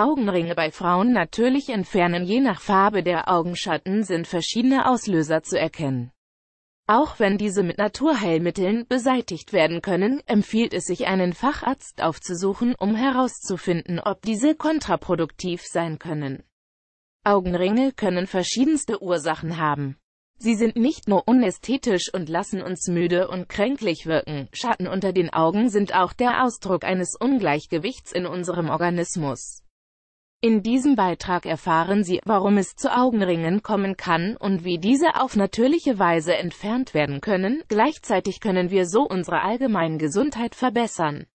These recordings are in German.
Augenringe bei Frauen natürlich entfernen. Je nach Farbe der Augenschatten sind verschiedene Auslöser zu erkennen. Auch wenn diese mit Naturheilmitteln beseitigt werden können, empfiehlt es sich einen Facharzt aufzusuchen, um herauszufinden, ob diese kontraproduktiv sein können. Augenringe können verschiedenste Ursachen haben. Sie sind nicht nur unästhetisch und lassen uns müde und kränklich wirken, Schatten unter den Augen sind auch der Ausdruck eines Ungleichgewichts in unserem Organismus. In diesem Beitrag erfahren Sie, warum es zu Augenringen kommen kann und wie diese auf natürliche Weise entfernt werden können. Gleichzeitig können wir so unsere allgemeine Gesundheit verbessern.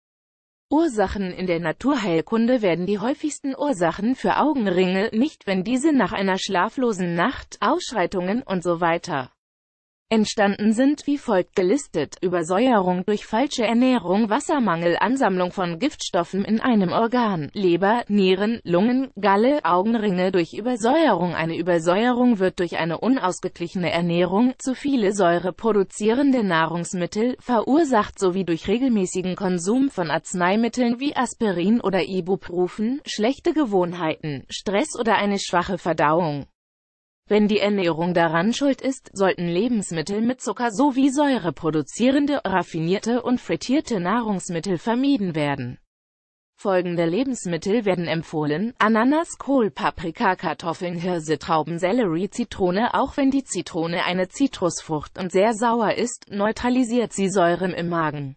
Ursachen In der Naturheilkunde werden die häufigsten Ursachen für Augenringe nicht, wenn diese nach einer schlaflosen Nacht, Ausschreitungen und so weiter entstanden sind, wie folgt gelistet, Übersäuerung durch falsche Ernährung, Wassermangel, Ansammlung von Giftstoffen in einem Organ, Leber, Nieren, Lungen, Galle, Augenringe durch Übersäuerung. Eine Übersäuerung wird durch eine unausgeglichene Ernährung, zu viele Säure produzierende Nahrungsmittel, verursacht sowie durch regelmäßigen Konsum von Arzneimitteln wie Aspirin oder Ibuprofen, schlechte Gewohnheiten, Stress oder eine schwache Verdauung. Wenn die Ernährung daran schuld ist, sollten Lebensmittel mit Zucker sowie Säure produzierende, raffinierte und frittierte Nahrungsmittel vermieden werden. Folgende Lebensmittel werden empfohlen, Ananas, Kohl, Paprika, Kartoffeln, Hirse, Trauben, Sellerie, Zitrone. Auch wenn die Zitrone eine Zitrusfrucht und sehr sauer ist, neutralisiert sie Säuren im Magen.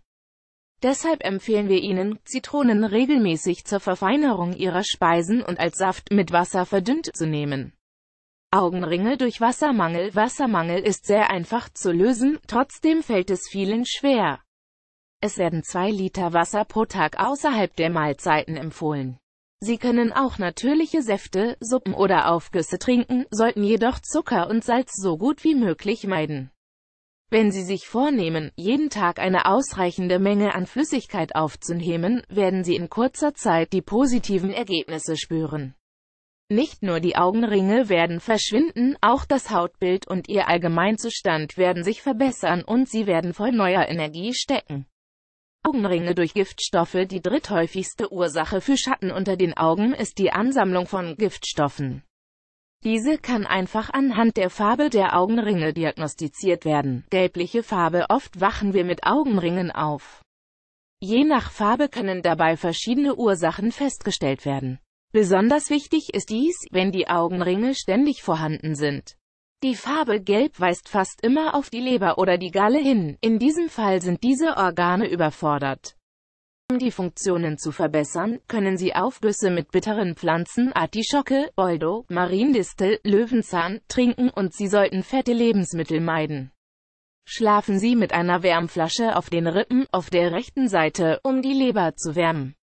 Deshalb empfehlen wir Ihnen, Zitronen regelmäßig zur Verfeinerung Ihrer Speisen und als Saft mit Wasser verdünnt zu nehmen. Augenringe durch Wassermangel. Wassermangel ist sehr einfach zu lösen, trotzdem fällt es vielen schwer. Es werden 2 Liter Wasser pro Tag außerhalb der Mahlzeiten empfohlen. Sie können auch natürliche Säfte, Suppen oder Aufgüsse trinken, sollten jedoch Zucker und Salz so gut wie möglich meiden. Wenn Sie sich vornehmen, jeden Tag eine ausreichende Menge an Flüssigkeit aufzunehmen, werden Sie in kurzer Zeit die positiven Ergebnisse spüren. Nicht nur die Augenringe werden verschwinden, auch das Hautbild und ihr Allgemeinzustand werden sich verbessern und sie werden voll neuer Energie stecken. Augenringe durch Giftstoffe Die dritthäufigste Ursache für Schatten unter den Augen ist die Ansammlung von Giftstoffen. Diese kann einfach anhand der Farbe der Augenringe diagnostiziert werden. Gelbliche Farbe Oft wachen wir mit Augenringen auf. Je nach Farbe können dabei verschiedene Ursachen festgestellt werden. Besonders wichtig ist dies, wenn die Augenringe ständig vorhanden sind. Die Farbe Gelb weist fast immer auf die Leber oder die Galle hin, in diesem Fall sind diese Organe überfordert. Um die Funktionen zu verbessern, können Sie Aufgüsse mit bitteren Pflanzen, Artischocke, Boldo, Mariendistel, Löwenzahn, trinken und Sie sollten fette Lebensmittel meiden. Schlafen Sie mit einer Wärmflasche auf den Rippen, auf der rechten Seite, um die Leber zu wärmen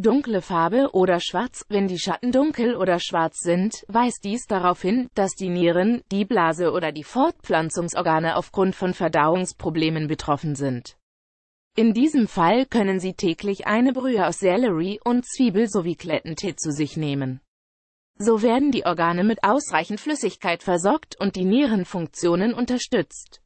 dunkle Farbe oder schwarz, wenn die Schatten dunkel oder schwarz sind, weist dies darauf hin, dass die Nieren, die Blase oder die Fortpflanzungsorgane aufgrund von Verdauungsproblemen betroffen sind. In diesem Fall können Sie täglich eine Brühe aus Sellerie und Zwiebel sowie Klettentee zu sich nehmen. So werden die Organe mit ausreichend Flüssigkeit versorgt und die Nierenfunktionen unterstützt.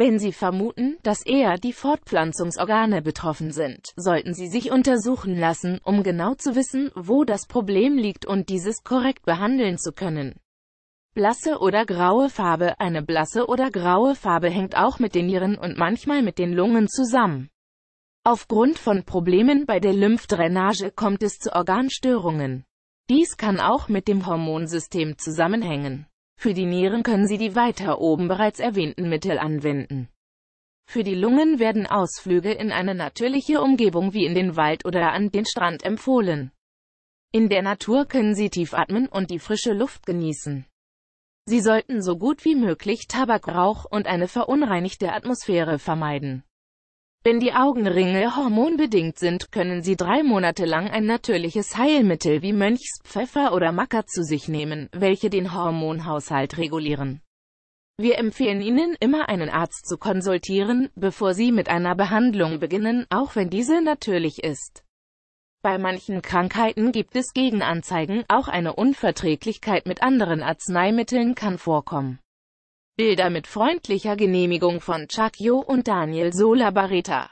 Wenn Sie vermuten, dass eher die Fortpflanzungsorgane betroffen sind, sollten Sie sich untersuchen lassen, um genau zu wissen, wo das Problem liegt und dieses korrekt behandeln zu können. Blasse oder graue Farbe Eine blasse oder graue Farbe hängt auch mit den Nieren und manchmal mit den Lungen zusammen. Aufgrund von Problemen bei der Lymphdrainage kommt es zu Organstörungen. Dies kann auch mit dem Hormonsystem zusammenhängen. Für die Nieren können Sie die weiter oben bereits erwähnten Mittel anwenden. Für die Lungen werden Ausflüge in eine natürliche Umgebung wie in den Wald oder an den Strand empfohlen. In der Natur können Sie tief atmen und die frische Luft genießen. Sie sollten so gut wie möglich Tabakrauch und eine verunreinigte Atmosphäre vermeiden. Wenn die Augenringe hormonbedingt sind, können Sie drei Monate lang ein natürliches Heilmittel wie Mönchspfeffer oder Macker zu sich nehmen, welche den Hormonhaushalt regulieren. Wir empfehlen Ihnen, immer einen Arzt zu konsultieren, bevor Sie mit einer Behandlung beginnen, auch wenn diese natürlich ist. Bei manchen Krankheiten gibt es Gegenanzeigen, auch eine Unverträglichkeit mit anderen Arzneimitteln kann vorkommen. Bilder mit freundlicher Genehmigung von Chuck Yo und Daniel Solabarita.